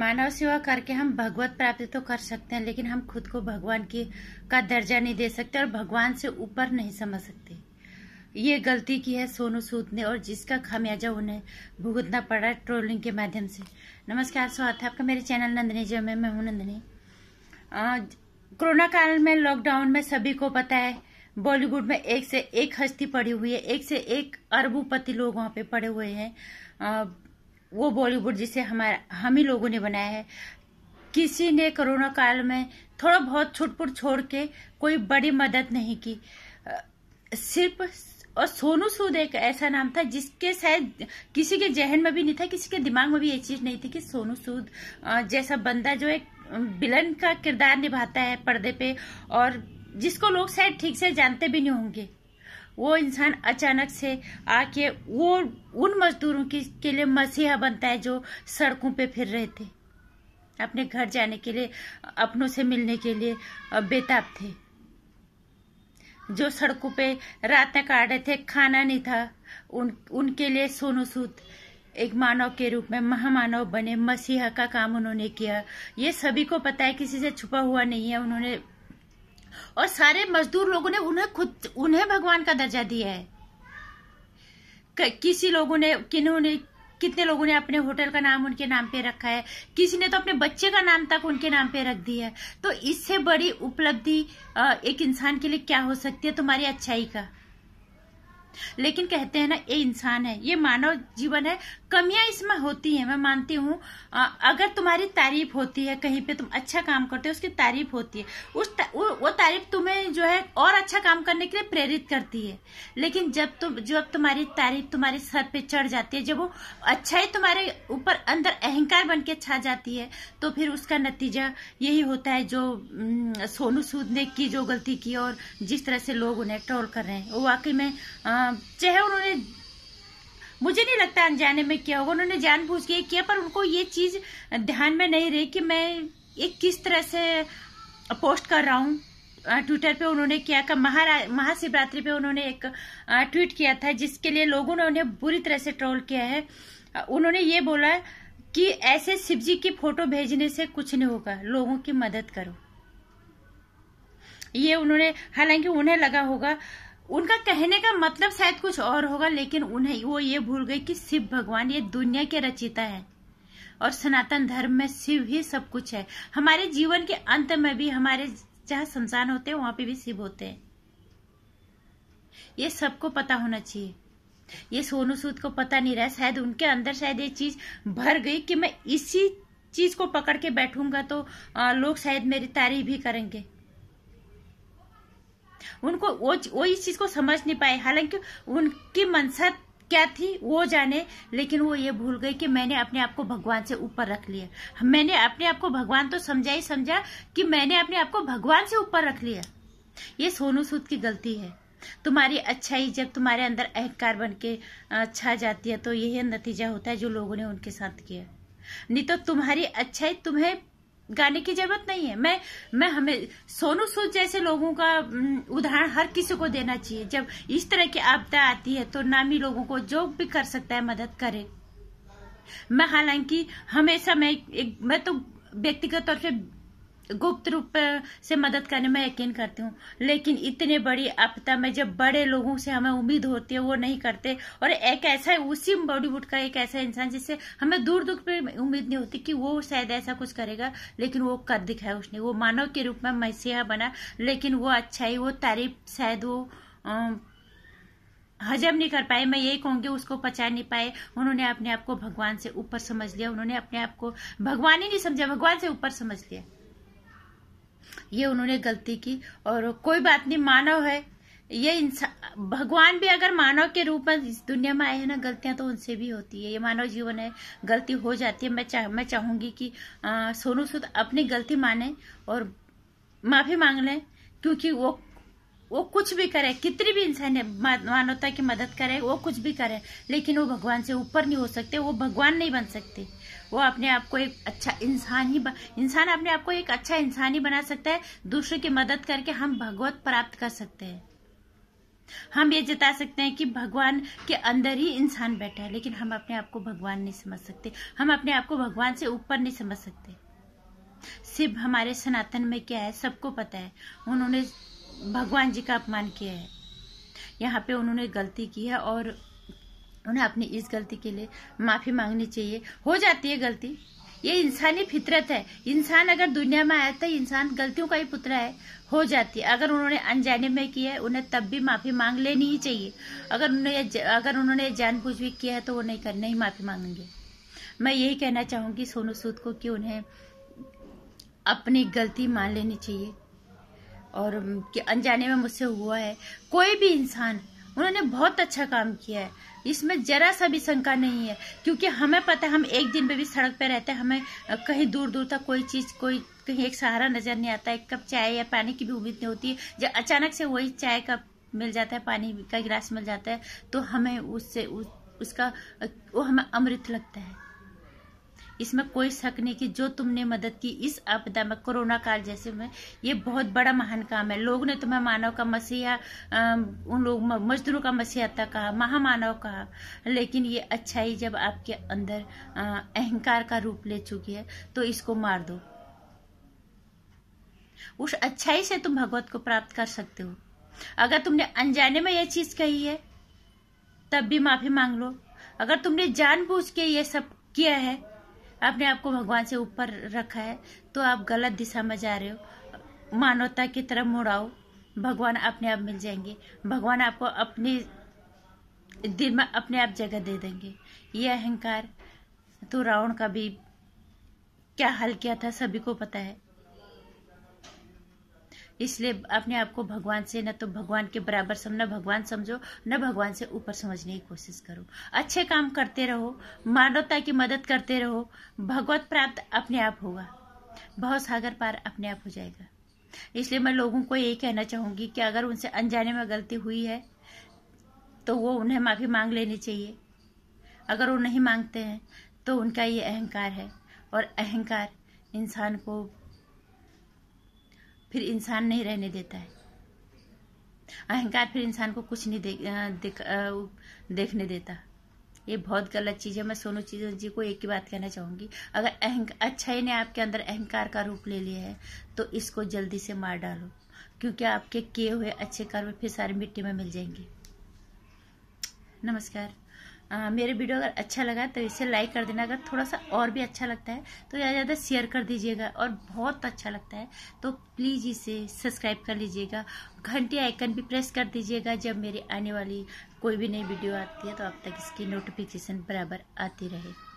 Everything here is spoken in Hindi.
मानव सेवा करके हम भगवत प्राप्ति तो कर सकते हैं लेकिन हम खुद को भगवान की का दर्जा नहीं दे सकते और भगवान से ऊपर नहीं समझ सकते ये गलती की है सोनू सूद ने और जिसका खामियाजा उन्हें भुगतना पड़ा ट्रोलिंग के माध्यम से नमस्कार स्वागत है आपका मेरे चैनल नंदनी जय में मैं हूँ नंदनी कोरोना काल में लॉकडाउन में सभी को पता है बॉलीवुड में एक से एक हस्ती पड़ी हुई है एक से एक अरबोपति लोग वहाँ पे पड़े हुए हैं वो बॉलीवुड जिसे हमारे हम ही लोगों ने बनाया है किसी ने कोरोना काल में थोड़ा बहुत छुटपुट छोड़ के कोई बड़ी मदद नहीं की सिर्फ और सोनू सूद एक ऐसा नाम था जिसके शायद किसी के जहन में भी नहीं था किसी के दिमाग में भी ये चीज नहीं थी कि सोनू सूद जैसा बंदा जो एक बिलन का किरदार निभाता है पर्दे पे और जिसको लोग शायद ठीक से जानते भी नहीं होंगे वो इंसान अचानक से आके वो उन मजदूरों की के लिए मसीहा बनता है जो सड़कों पे फिर रहे थे अपने घर जाने के लिए अपनों से मिलने के लिए बेताब थे जो सड़कों पे रातें काट रहे थे खाना नहीं था उन उनके लिए सोनू सूद एक मानव के रूप में महामानव बने मसीहा का काम उन्होंने किया ये सभी को पता है किसी से छुपा हुआ नहीं है उन्होंने और सारे मजदूर लोगों ने उन्हें खुद उन्हें भगवान का दर्जा दिया है किसी लोगों ने किन्होंने कितने लोगों ने अपने होटल का नाम उनके नाम पे रखा है किसी ने तो अपने बच्चे का नाम तक उनके नाम पे रख दिया है तो इससे बड़ी उपलब्धि एक इंसान के लिए क्या हो सकती है तुम्हारी अच्छाई का लेकिन कहते हैं ना ये इंसान है ये मानव जीवन है कमियां इसमें होती है मैं मानती हूँ अगर तुम्हारी तारीफ होती है कहीं पे तुम अच्छा काम करते हो उसकी तारीफ होती है उस ता, उ, वो तारीफ तुम्हें जो है और अच्छा काम करने के लिए प्रेरित करती है लेकिन जब तुम जब तुम्हारी तारीफ तुम्हारे सर पे चढ़ जाती है जब वो अच्छाई तुम्हारे ऊपर अंदर अहंकार बन के छा जाती है तो फिर उसका नतीजा यही होता है जो सोनू सूद ने की जो गलती की और जिस तरह से लोग उन्हें ट्रोल कर रहे हैं वो वाकई में चाहे उन्होंने मुझे नहीं लगता अनजाने में क्या होगा उन्होंने जानबूझ के किया पर उनको ये चीज ध्यान में नहीं रही कि मैं एक किस तरह से पोस्ट कर रहा हूँ ट्विटर पे उन्होंने क्या कहा महाशिवरात्रि पे उन्होंने एक ट्वीट किया था जिसके लिए लोगों ने उन्हें बुरी तरह से ट्रोल किया है उन्होंने ये बोला कि ऐसे शिव जी की फोटो भेजने से कुछ नहीं होगा लोगों की मदद करो ये उन्होंने हालांकि उन्हें लगा होगा उनका कहने का मतलब शायद कुछ और होगा लेकिन उन्हें वो ये भूल गई कि शिव भगवान ये दुनिया के रचिता है और सनातन धर्म में शिव ही सब कुछ है हमारे जीवन के अंत में भी हमारे जहां शमशान होते हैं वहां पे भी शिव होते हैं ये सबको पता होना चाहिए ये सोनू सूद को पता नहीं रहा शायद उनके अंदर शायद ये चीज भर गई कि मैं इसी चीज को पकड़ के बैठूंगा तो लोग शायद मेरी तारीफ भी करेंगे उनको वो वो इस चीज को समझ नहीं पाए हालांकि उनकी मनसा क्या थी वो जाने लेकिन वो ये भूल गई कि मैंने अपने आप को भगवान से ऊपर रख लिया मैंने अपने आप को भगवान तो समझा ही समझा कि मैंने अपने आप को भगवान से ऊपर रख लिया ये सोनू सूद की गलती है तुम्हारी अच्छाई जब तुम्हारे अंदर अहंकार बन के छा जाती है तो यही नतीजा होता है जो लोगों ने उनके साथ किया नहीं तो तुम्हारी अच्छाई तुम्हें गाने की जरूरत नहीं है मैं मैं हमें सोनू सूद जैसे लोगों का उदाहरण हर किसी को देना चाहिए जब इस तरह की आपदा आती है तो नामी लोगों को जो भी कर सकता है मदद करे मैं हालांकि हमेशा मैं एक मैं तो व्यक्तिगत तौर से गुप्त रूप से मदद करने में यकीन करती हूँ लेकिन इतने बड़ी आपदा में जब बड़े लोगों से हमें उम्मीद होती है वो नहीं करते और एक ऐसा है उसी बॉलीवुड का एक ऐसा इंसान जिससे हमें दूर दूर पर उम्मीद नहीं होती कि वो शायद ऐसा कुछ करेगा लेकिन वो कर दिखाया उसने वो मानव के रूप में मसीहा बना लेकिन वो अच्छा ही वो तारीफ शायद वो हजम नहीं कर पाए मैं यही कहूंगी उसको पचा नहीं पाए उन्होंने अपने आप को भगवान से ऊपर समझ लिया उन्होंने अपने आप को भगवान ही नहीं समझा भगवान से ऊपर समझ लिया ये उन्होंने गलती की और कोई बात नहीं मानव है ये इंसान भगवान भी अगर मानव के रूप में इस दुनिया में आए हैं ना गलतियां तो उनसे भी होती है ये मानव जीवन है गलती हो जाती है मैं चा, मैं चाहूंगी कि सोनू सूद अपनी गलती माने और माफी मांग लें क्योंकि वो वो कुछ भी करे कितनी भी इंसान है मानवता की मदद करे वो कुछ भी करे लेकिन वो भगवान से ऊपर नहीं हो सकते वो भगवान नहीं बन सकते वो अपने आप को एक अच्छा इंसान ही इंसान अपने आप को एक अच्छा इंसान ही बना सकता है दूसरे की मदद करके हम भगवत प्राप्त कर सकते हैं हम ये जता सकते हैं कि भगवान के अंदर ही इंसान बैठा है लेकिन हम अपने आप को भगवान नहीं समझ सकते हम अपने आप को भगवान से ऊपर नहीं समझ सकते शिव हमारे सनातन में क्या है सबको पता है उन्होंने भगवान जी का अपमान किया है यहाँ पे उन्होंने गलती की है और उन्हें अपनी इस गलती के लिए माफ़ी मांगनी चाहिए हो जाती है गलती ये इंसानी फितरत है इंसान अगर दुनिया में आया तो इंसान गलतियों का ही पुतला है हो जाती है अगर उन्होंने अनजाने में किया है उन्हें तब भी माफ़ी मांग लेनी ही चाहिए अगर उन्होंने अगर उन्होंने जानबूझ भी किया है तो वो नहीं कर नहीं माफ़ी मांगेंगे मैं यही कहना चाहूंगी सोनू सूद को कि उन्हें अपनी गलती मान लेनी चाहिए और अनजाने में मुझसे हुआ है कोई भी इंसान उन्होंने बहुत अच्छा काम किया है इसमें जरा सा भी शंका नहीं है क्योंकि हमें पता है हम एक दिन पे भी सड़क पे रहते हैं हमें कहीं दूर दूर तक कोई चीज़ कोई कहीं एक सहारा नज़र नहीं आता एक कप चाय या पानी की भी उम्मीद नहीं होती है जब अचानक से वही चाय का मिल जाता है पानी का गिलास मिल जाता है तो हमें उससे उस, उसका वो हमें अमृत लगता है इसमें कोई शक नहीं कि जो तुमने मदद की इस आपदा में कोरोना काल जैसे में ये बहुत बड़ा महान काम है लोग ने तुम्हें मानव का मसीहा उन लोग मजदूरों का मसीहा तक कहा महामानव कहा लेकिन ये अच्छाई जब आपके अंदर अहंकार का रूप ले चुकी है तो इसको मार दो उस अच्छाई से तुम भगवत को प्राप्त कर सकते हो अगर तुमने अनजाने में यह चीज कही है तब भी माफी मांग लो अगर तुमने जानबूझ के ये सब किया है आपने आपको भगवान से ऊपर रखा है तो आप गलत दिशा में जा रहे हो मानवता की तरफ मुड़ाओ भगवान अपने आप मिल जाएंगे भगवान आपको अपने दिल में अपने आप जगह दे देंगे ये अहंकार तो रावण का भी क्या हल किया था सभी को पता है इसलिए अपने आप को भगवान से न तो भगवान के बराबर समझो न भगवान समझो न भगवान से ऊपर समझने की कोशिश करो अच्छे काम करते रहो मानवता की मदद करते रहो भगवत प्राप्त अपने आप होगा बहुत सागर पार अपने आप हो जाएगा इसलिए मैं लोगों को यही कहना चाहूँगी कि अगर उनसे अनजाने में गलती हुई है तो वो उन्हें माफ़ी मांग लेनी चाहिए अगर वो नहीं मांगते हैं तो उनका ये अहंकार है और अहंकार इंसान को फिर इंसान नहीं रहने देता है अहंकार फिर इंसान को कुछ नहीं दे, देख, देखने देता ये बहुत गलत चीज़ है मैं सोनू चीज जी को एक ही बात कहना चाहूँगी अगर अहंकार अच्छाई ने आपके अंदर अहंकार का रूप ले लिया है तो इसको जल्दी से मार डालो क्योंकि आपके किए हुए अच्छे कर्म फिर सारे मिट्टी में मिल जाएंगे नमस्कार आ, मेरे वीडियो अगर अच्छा लगा तो इसे लाइक कर देना अगर थोड़ा सा और भी अच्छा लगता है तो ज़्यादा ज़्यादा शेयर कर दीजिएगा और बहुत अच्छा लगता है तो प्लीज़ इसे सब्सक्राइब कर लीजिएगा घंटे आइकन भी प्रेस कर दीजिएगा जब मेरी आने वाली कोई भी नई वीडियो आती है तो अब तक इसकी नोटिफिकेशन बराबर आती रहे